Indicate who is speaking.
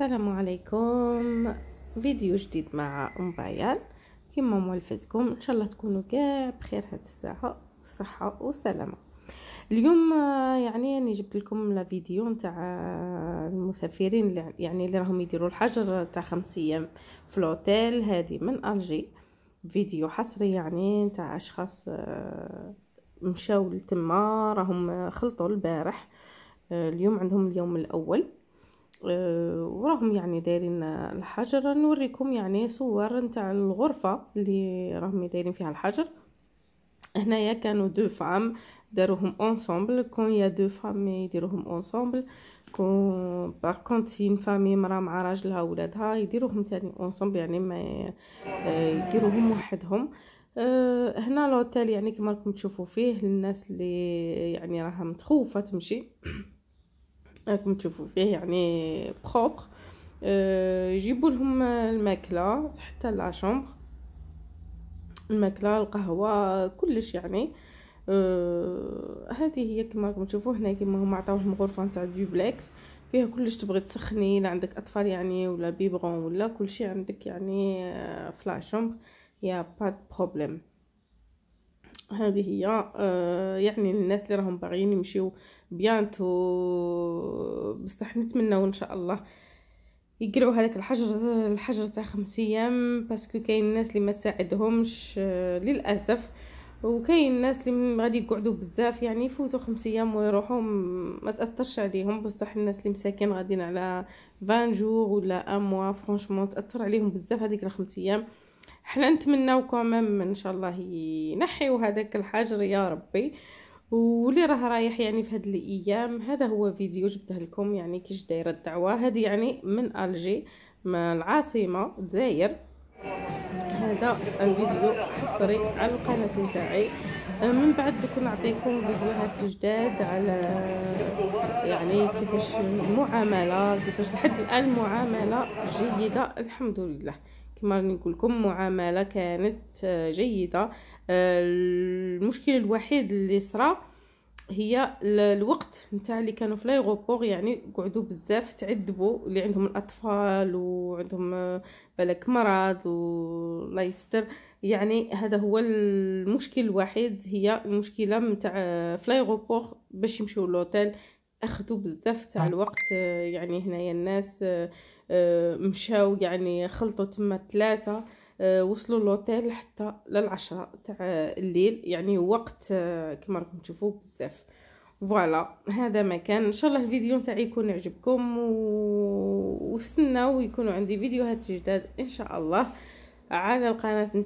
Speaker 1: السلام عليكم فيديو جديد مع ام بيان كما مولفتكم ان شاء الله تكونوا كاع بخير هاد الساعه وصحه وسلامه اليوم آه، يعني راني جبت لكم لا فيديو نتاع آه، المسافرين اللي يعني اللي راهم يديروا الحجر تاع خمس ايام في لوتيل هادي من الجي فيديو حصري يعني نتاع اشخاص آه، مشاو لتما راهم خلطوا البارح اليوم عندهم اليوم الاول آه، وراهم يعني دايرين الحجر نوريكم يعني صور نتاع الغرفه اللي راهم دايرين فيها الحجر هنايا كانوا دو فام داروهم اونصومبل كون يا دو فام يديروهم اونصومبل كون باغ كونت سي فامي مرا مع راجلها ولادها يديروهم تاني اونصومبل يعني ما آه، يديروهم وحدهم آه، هنا لوتيل يعني كما راكم تشوفوا فيه للناس اللي يعني راها متخوفه تمشي راكم تشوفوا فيه يعني بروبر آه، يجيبوا لهم الماكله حتى لاشومبر الماكله القهوه كلش يعني آه، هذه هي كما راكم تشوفوا هنا كما هما عطاوهم غرفه نتاع دوبلكس فيها كلش تبغي تسخني لا عندك اطفال يعني ولا بيبغون ولا كلشي عندك يعني آه، فلاشومبر يا با بروبليم هذه هي آه يعني الناس اللي راهم باغيين يمشيو بيانتو بصح نتمناو ان شاء الله يقرعوا هذاك الحجر الحجر تاع خمس ايام باسكو كاين الناس اللي ما تساعدهمش آه، للاسف وكاين الناس اللي غادي يقعدوا بزاف يعني يفوتوا خمس ايام ويروحوا ما تاثرش عليهم بصح الناس اللي مساكين غاديين على 20 جور ولا ان موا تاثر عليهم بزاف هذيك الخمس ايام حنا نتمناو كومام ان شاء الله ينحيو هذاك الحجر يا ربي واللي راه رايح يعني في هاد الايام هذا هو فيديو جبته لكم يعني كيش دايره الدعوه هذه يعني من الجي من العاصمه الجزائر هذا الفيديو حصري على القناه نتاعي من بعد دوك نعطيكم فيديوهات جداد على يعني كيفاش المعامله كيفاش لحد الان معامله جيده الحمد لله كما نقول لكم معامله كانت آه، جيده آه، المشكل الوحيد اللي صرا هي الوقت نتاع اللي كانوا في لايغوبور يعني قعدوا بزاف تعذبوا اللي عندهم الاطفال وعندهم آه، بالك مرض والله يستر يعني هذا هو المشكل الوحيد هي المشكله نتاع في لايغوبور باش يمشيو لوتيل اخذوا بزاف تاع نعم. الوقت آه، يعني هنايا الناس آه، آه، مشاو يعني خلطوا تما ثلاثه وصلوا لوتيل حتى للعشرة تاع الليل يعني وقت كما راكم تشوفوا بزاف فوالا هذا مكان ان شاء الله الفيديو تاعي يكون عجبكم و... يكونوا عندي فيديوهات جداد ان شاء الله على القناه